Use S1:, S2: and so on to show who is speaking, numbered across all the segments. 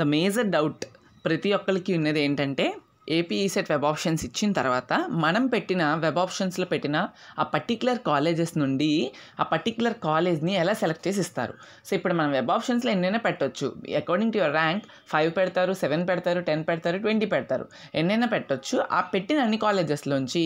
S1: the major doubt ప్రతి ఒక్కరికి ఉన్నది ఏంటంటే ఏపీఈసెట్ వెబ్ ఆప్షన్స్ ఇచ్చిన తర్వాత మనం పెట్టిన వెబ్ ఆప్షన్స్లో పెట్టిన ఆ పర్టికులర్ కాలేజెస్ నుండి ఆ పర్టిక్యులర్ కాలేజ్ని ఎలా సెలెక్ట్ చేసి ఇస్తారు సో ఇప్పుడు మనం వెబ్ ఆప్షన్స్లో ఎన్నైనా పెట్టవచ్చు according to your rank five పెడతారు సెవెన్ పెడతారు టెన్ పెడతారు ట్వంటీ పెడతారు ఎన్నైనా పెట్టవచ్చు ఆ పెట్టిన అన్ని కాలేజెస్లోంచి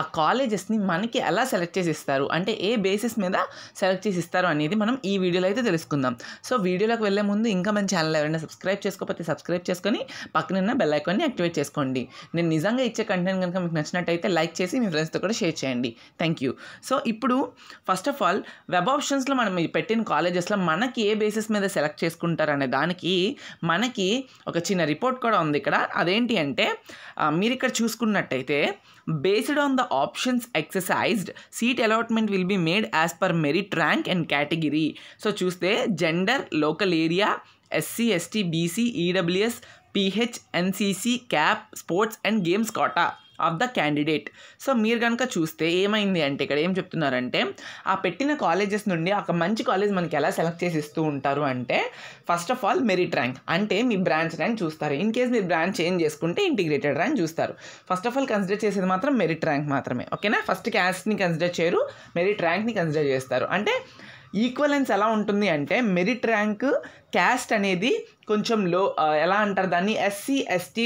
S1: ఆ కాలేజెస్ని మనకి ఎలా సెలెక్ట్ చేసి ఇస్తారు అంటే ఏ బేసిస్ మీద సెలెక్ట్ చేసి ఇస్తారు అనేది మనం ఈ వీడియోలో అయితే తెలుసుకుందాం సో వీడియోలోకి వెళ్ళే ముందు ఇంకా మన ఛానల్ ఎవరైనా సబ్స్క్రైబ్ చేసుకోకపోతే సబ్స్క్రైబ్ చేసుకొని పక్కనున్న బెల్ ఐకాన్ని యాక్టివేట్ చేసుకోండి చేయండి నేను నిజంగా ఇచ్చే కంటెంట్ కనుక మీకు నచ్చినట్టయితే లైక్ చేసి మీ ఫ్రెండ్స్తో కూడా షేర్ చేయండి థ్యాంక్ యూ సో ఇప్పుడు ఫస్ట్ ఆఫ్ ఆల్ వెబ్ ఆప్షన్స్లో మనం పెట్టిన కాలేజెస్లో మనకి ఏ బేసిస్ మీద సెలెక్ట్ చేసుకుంటారనే దానికి మనకి ఒక చిన్న రిపోర్ట్ కూడా ఉంది ఇక్కడ అదేంటి అంటే మీరు ఇక్కడ చూసుకున్నట్టయితే based on the options exercised seat allotment will be made as per merit rank and category so చూస్తే gender local area SC ST BC EWS PH NCC CAP sports and games quota of the candidate so మీరు కనుక చూస్తే ఏమైంది అంటే ఇక్కడ ఏం చెప్తున్నారంటే ఆ పెట్టిన కాలేజెస్ నుండి ఒక మంచి కాలేజ్ మనకి ఎలా సెలెక్ట్ చేసి ఇస్తూ ఉంటారు అంటే first of all merit rank అంటే మీ బ్రాంచ్ ర్యాంక్ చూస్తారు ఇన్ కేస్ మీరు బ్రాంచ్ చేంజ్ చేసుకుంటే ఇంటిగ్రేటెడ్ ర్యాంక్ చూస్తారు ఫస్ట్ ఆఫ్ ఆల్ కన్సిడర్ చేసేది మాత్రం మెరిట్ ర్యాంక్ మాత్రమే ఓకేనా ఫస్ట్ క్యాస్ట్ని కన్సిడర్ చేయరు మెరిట్ ర్యాంక్ని కన్సిడర్ చేస్తారు అంటే ఈక్వలెన్స్ ఎలా ఉంటుంది అంటే మెరిట్ ర్యాంక్ క్యాస్ట్ అనేది కొంచెం లో ఎలా అంటారు దాన్ని ఎస్సీ ఎస్టీ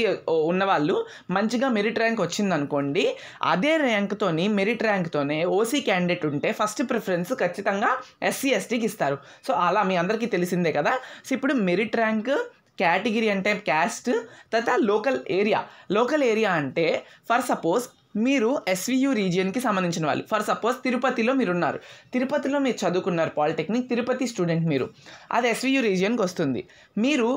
S1: ఉన్నవాళ్ళు మంచిగా మెరిట్ ర్యాంక్ వచ్చిందనుకోండి అదే ర్యాంక్తోని మెరిట్ ర్యాంక్తోనే ఓసీ క్యాండిడేట్ ఉంటే ఫస్ట్ ప్రిఫరెన్స్ ఖచ్చితంగా ఎస్సీ ఎస్టీకి ఇస్తారు సో అలా మీ అందరికీ తెలిసిందే కదా సో ఇప్పుడు మెరిట్ ర్యాంక్ కేటగిరీ అంటే క్యాస్ట్ తర్వాత లోకల్ ఏరియా లోకల్ ఏరియా అంటే ఫర్ సపోజ్ మీరు ఎస్వియు రీజియన్కి సంబంధించిన వాళ్ళు ఫర్ సపోజ్ తిరుపతిలో మీరు ఉన్నారు తిరుపతిలో మీరు చదువుకున్నారు పాలిటెక్నిక్ తిరుపతి స్టూడెంట్ మీరు అది ఎస్వియు రీజియన్కి వస్తుంది మీరు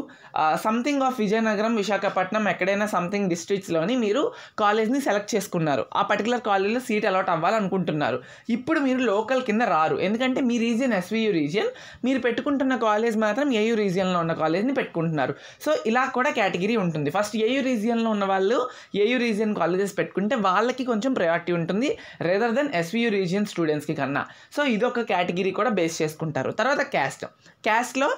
S1: సంథింగ్ ఆఫ్ విజయనగరం విశాఖపట్నం ఎక్కడైనా సంథింగ్ డిస్ట్రిక్ట్స్లోని మీరు కాలేజ్ని సెలెక్ట్ చేసుకున్నారు ఆ పర్టికులర్ కాలేజ్లో సీట్ అలాట్ అవ్వాలనుకుంటున్నారు ఇప్పుడు మీరు లోకల్ కింద రారు ఎందుకంటే మీ రీజియన్ ఎస్వియు రీజియన్ మీరు పెట్టుకుంటున్న కాలేజ్ మాత్రం ఏయు రీజియన్లో ఉన్న కాలేజ్ని పెట్టుకుంటున్నారు సో ఇలా కూడా కేటగిరీ ఉంటుంది ఫస్ట్ ఏయు రీజియన్లో ఉన్న వాళ్ళు ఏయు రీజియన్ కాలేజెస్ పెట్టుకుంటే వాళ్ళు వాళ్ళకి కొంచెం ప్రయారిటీ ఉంటుంది రేదర్ దెన్ ఎస్వియు రీజియన్ స్టూడెంట్స్కి కన్నా సో ఇదొక కేటగిరీ కూడా బేస్ చేసుకుంటారు తర్వాత క్యాస్ట్ క్యాస్ట్లో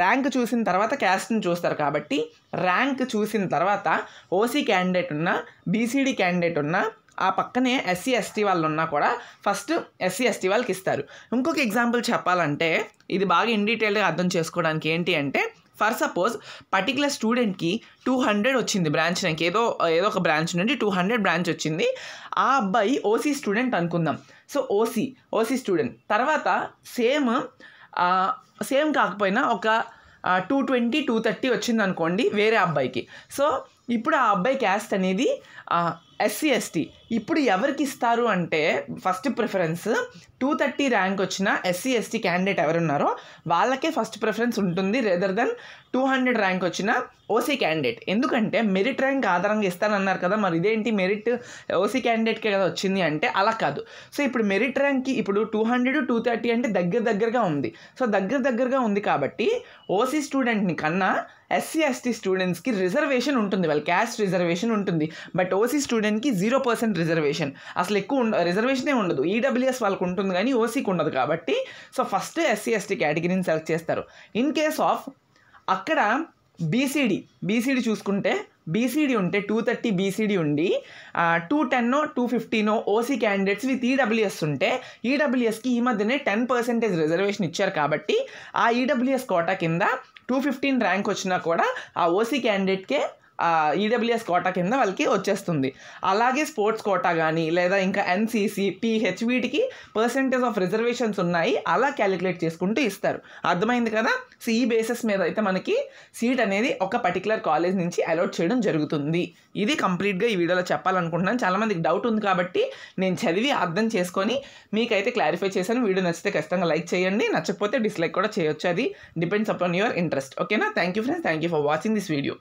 S1: ర్యాంక్ చూసిన తర్వాత క్యాస్ట్ని చూస్తారు కాబట్టి ర్యాంక్ చూసిన తర్వాత ఓసీ క్యాండిడేట్ ఉన్నా బీసీడీ క్యాండిడేట్ ఉన్నా ఆ పక్కనే ఎస్సీ ఎస్టీ వాళ్ళు ఉన్నా కూడా ఫస్ట్ ఎస్సీ ఎస్టీ వాళ్ళకి ఇస్తారు ఇంకొక ఎగ్జాంపుల్ చెప్పాలంటే ఇది బాగా ఇన్ డీటెయిల్గా అర్థం చేసుకోవడానికి ఏంటి అంటే ఫర్ సపోజ్ పర్టికులర్ స్టూడెంట్కి టూ హండ్రెడ్ వచ్చింది బ్రాంచ్ నాకు ఏదో ఏదో ఒక బ్రాంచ్ నుండి టూ హండ్రెడ్ బ్రాంచ్ వచ్చింది ఆ అబ్బాయి ఓసీ స్టూడెంట్ అనుకుందాం సో ఓసీ ఓసీ స్టూడెంట్ తర్వాత సేమ్ సేమ్ కాకపోయినా ఒక టూ ట్వంటీ టూ థర్టీ వచ్చింది అనుకోండి వేరే అబ్బాయికి సో ఇప్పుడు ఆ అబ్బాయి క్యాస్ట్ అనేది ఎస్సీ ఎస్టీ ఇప్పుడు ఎవరికి ఇస్తారు అంటే first preference two thirty rank వచ్చిన ఎస్సీ ఎస్టీ క్యాండిడేట్ ఎవరున్నారో వాళ్ళకే ఫస్ట్ ప్రిఫరెన్స్ ఉంటుంది rather than two hundred rank వచ్చిన ఓసీ క్యాండిడేట్ ఎందుకంటే మెరిట్ ర్యాంక్ ఆధారంగా ఇస్తానన్నారు కదా మరి ఇదేంటి మెరిట్ ఓసీ క్యాండిడేట్కే కదా వచ్చింది అంటే అలా కాదు సో ఇప్పుడు మెరిట్ ర్యాంక్కి ఇప్పుడు టూ హండ్రెడ్ టూ థర్టీ అంటే దగ్గర దగ్గరగా ఉంది సో దగ్గర దగ్గరగా ఉంది కాబట్టి ఓసీ స్టూడెంట్ని కన్నా ఎస్సీ ఎస్టీ స్టూడెంట్స్కి రిజర్వేషన్ ఉంటుంది వాళ్ళ క్యాస్ట్ రిజర్వేషన్ ఉంటుంది బట్ ఓసీ స్టూడెంట్ ఉమెన్కి జీరో పర్సెంట్ రిజర్వేషన్ అసలు ఎక్కువ రిజర్వేషనే ఉండదు ఈడబ్ల్యూఎస్ e వాళ్ళకు ఉంటుంది కానీ ఓసీకి ఉండదు కాబట్టి సో ఫస్ట్ ఎస్సీ ఎస్టీ కేటగిరీని సెలెక్ట్ చేస్తారు ఇన్ కేస్ ఆఫ్ అక్కడ బీసీడీ బీసీడీ చూసుకుంటే బీసీడీ ఉంటే టూ థర్టీ బీసీడీ ఉండి టూ టెన్నో టూ ఫిఫ్టీనో ఓసీ క్యాండిడేట్స్ విత్ ఈడబ్ల్యూఎస్ ఉంటే ఈడబ్ల్యూఎస్కి e ఈ మధ్యనే టెన్ పర్సెంటేజ్ రిజర్వేషన్ ఇచ్చారు కాబట్టి ఆ ఈడబ్ల్యూఎస్ e కోటా కింద టూ ఫిఫ్టీన్ ర్యాంక్ వచ్చినా కూడా ఆ ఓసీ క్యాండిడేట్కే ఈడబ్ల్యూఎస్ e కోటా కింద వాళ్ళకి వచ్చేస్తుంది అలాగే స్పోర్ట్స్ కోటా కానీ లేదా ఇంకా ఎన్సీసీ పిహెచ్ వీటికి పర్సంటేజ్ ఆఫ్ రిజర్వేషన్స్ ఉన్నాయి అలా క్యాలిక్యులేట్ చేసుకుంటూ ఇస్తారు అర్థమైంది కదా సో ఈ బేసిస్ మీద అయితే మనకి సీట్ అనేది ఒక పర్టికులర్ కాలేజ్ నుంచి అలౌట్ చేయడం జరుగుతుంది ఇది కంప్లీట్గా ఈ వీడియోలో చెప్పాలనుకుంటున్నాను చాలామందికి డౌట్ ఉంది కాబట్టి నేను చదివి అర్థం చేసుకొని మీకైతే క్లారిఫై చేశాను వీడియో నచ్చితే ఖచ్చితంగా లైక్ చేయండి నచ్చకపోతే డిస్లైక్ కూడా చేయొచ్చు అది డిపెండ్స్ అపాన్ యువర్ ఇంట్రెస్ట్ ఓకేనా thank you friends thank you for watching this video